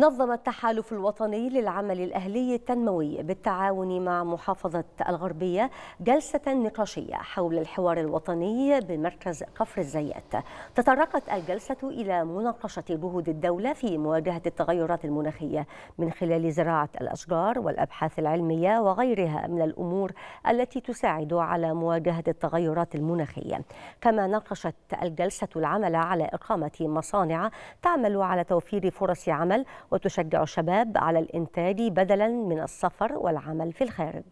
نظم التحالف الوطني للعمل الأهلي التنموي بالتعاون مع محافظة الغربية جلسة نقاشية حول الحوار الوطني بمركز قفر الزيات تطرقت الجلسة إلى مناقشة جهود الدولة في مواجهة التغيرات المناخية من خلال زراعة الأشجار والأبحاث العلمية وغيرها من الأمور التي تساعد على مواجهة التغيرات المناخية كما ناقشت الجلسة العمل على إقامة مصانع تعمل على توفير فرص عمل وتشجع الشباب على الإنتاج بدلا من السفر والعمل في الخارج